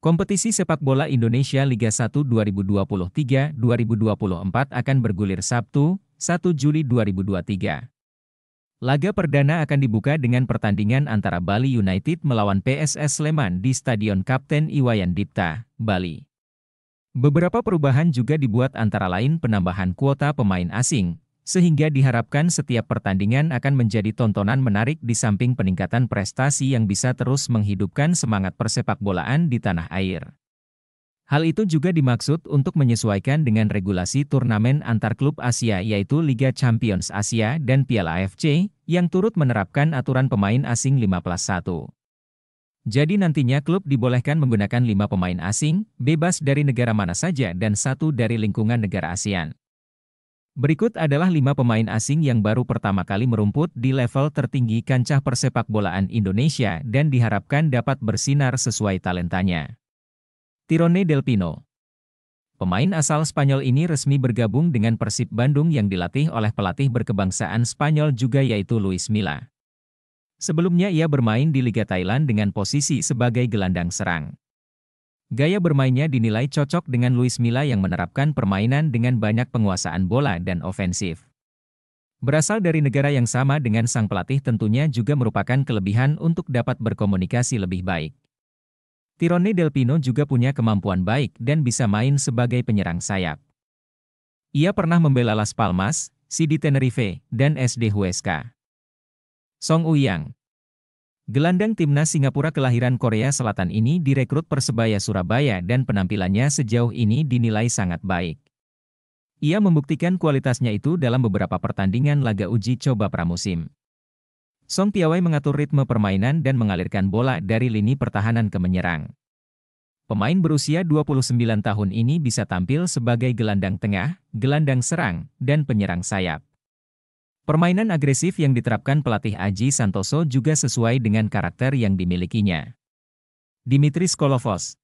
Kompetisi sepak bola Indonesia Liga 1 2023-2024 akan bergulir Sabtu, 1 Juli 2023. Laga perdana akan dibuka dengan pertandingan antara Bali United melawan PSS Sleman di Stadion Kapten Iwayan Dipta, Bali. Beberapa perubahan juga dibuat antara lain penambahan kuota pemain asing, sehingga diharapkan setiap pertandingan akan menjadi tontonan menarik di samping peningkatan prestasi yang bisa terus menghidupkan semangat persepak persepakbolaan di tanah air. Hal itu juga dimaksud untuk menyesuaikan dengan regulasi turnamen antar klub Asia yaitu Liga Champions Asia dan Piala AFC yang turut menerapkan aturan pemain asing 5 plus 1. Jadi nantinya klub dibolehkan menggunakan 5 pemain asing, bebas dari negara mana saja dan satu dari lingkungan negara ASEAN. Berikut adalah lima pemain asing yang baru pertama kali merumput di level tertinggi kancah persepak bolaan Indonesia dan diharapkan dapat bersinar sesuai talentanya. Tirone Del Pino Pemain asal Spanyol ini resmi bergabung dengan Persib Bandung yang dilatih oleh pelatih berkebangsaan Spanyol juga yaitu Luis Milla. Sebelumnya ia bermain di Liga Thailand dengan posisi sebagai gelandang serang. Gaya bermainnya dinilai cocok dengan Luis Milla yang menerapkan permainan dengan banyak penguasaan bola dan ofensif. Berasal dari negara yang sama dengan sang pelatih tentunya juga merupakan kelebihan untuk dapat berkomunikasi lebih baik. Tirone Del Pino juga punya kemampuan baik dan bisa main sebagai penyerang sayap. Ia pernah membela Las Palmas, CD Tenerife, dan SD Huesca. Song Uyang Gelandang timnas Singapura kelahiran Korea Selatan ini direkrut Persebaya Surabaya dan penampilannya sejauh ini dinilai sangat baik. Ia membuktikan kualitasnya itu dalam beberapa pertandingan laga uji coba pramusim. Song Piawai mengatur ritme permainan dan mengalirkan bola dari lini pertahanan ke menyerang. Pemain berusia 29 tahun ini bisa tampil sebagai gelandang tengah, gelandang serang, dan penyerang sayap. Permainan agresif yang diterapkan pelatih Aji Santoso juga sesuai dengan karakter yang dimilikinya. Dimitris Skolovos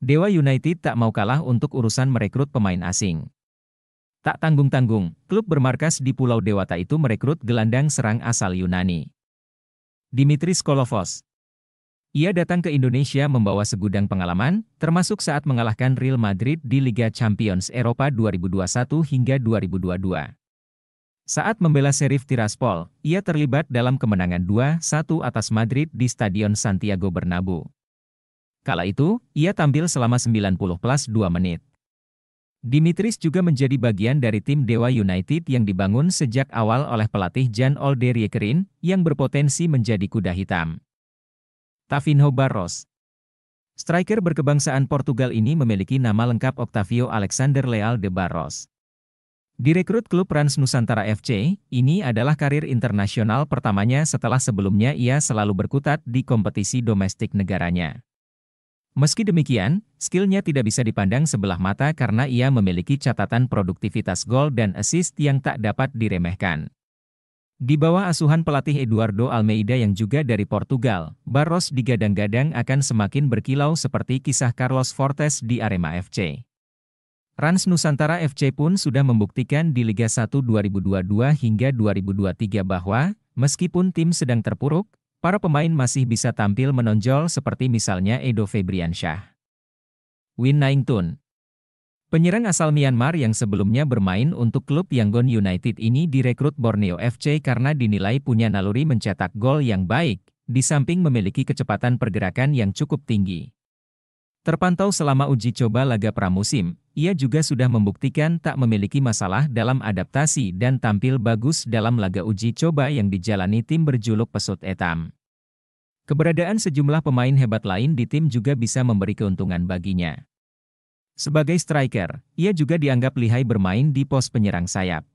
Dewa United tak mau kalah untuk urusan merekrut pemain asing. Tak tanggung-tanggung, klub bermarkas di Pulau Dewata itu merekrut gelandang serang asal Yunani. Dimitris Skolovos Ia datang ke Indonesia membawa segudang pengalaman, termasuk saat mengalahkan Real Madrid di Liga Champions Eropa 2021 hingga 2022. Saat membela Serif Tiraspol, ia terlibat dalam kemenangan 2-1 atas Madrid di Stadion Santiago Bernabeu. Kala itu, ia tampil selama 90 plus 2 menit. Dimitris juga menjadi bagian dari tim Dewa United yang dibangun sejak awal oleh pelatih Jan Olderiekerin, yang berpotensi menjadi kuda hitam. Tavinho Barros Striker berkebangsaan Portugal ini memiliki nama lengkap Octavio Alexander Leal de Barros. Direkrut klub Rans Nusantara FC, ini adalah karir internasional pertamanya setelah sebelumnya ia selalu berkutat di kompetisi domestik negaranya. Meski demikian, skillnya tidak bisa dipandang sebelah mata karena ia memiliki catatan produktivitas gol dan assist yang tak dapat diremehkan. Di bawah asuhan pelatih Eduardo Almeida yang juga dari Portugal, Barros digadang-gadang akan semakin berkilau seperti kisah Carlos Fortes di Arema FC. Rans Nusantara FC pun sudah membuktikan di Liga 1 2022 hingga 2023 bahwa, meskipun tim sedang terpuruk, para pemain masih bisa tampil menonjol seperti misalnya Edo Febriansyah. Win Naingtun Penyerang asal Myanmar yang sebelumnya bermain untuk klub Yangon United ini direkrut Borneo FC karena dinilai punya naluri mencetak gol yang baik, di samping memiliki kecepatan pergerakan yang cukup tinggi. Terpantau selama uji coba laga pramusim, ia juga sudah membuktikan tak memiliki masalah dalam adaptasi dan tampil bagus dalam laga uji coba yang dijalani tim berjuluk Pesut Etam. Keberadaan sejumlah pemain hebat lain di tim juga bisa memberi keuntungan baginya. Sebagai striker, ia juga dianggap lihai bermain di pos penyerang sayap.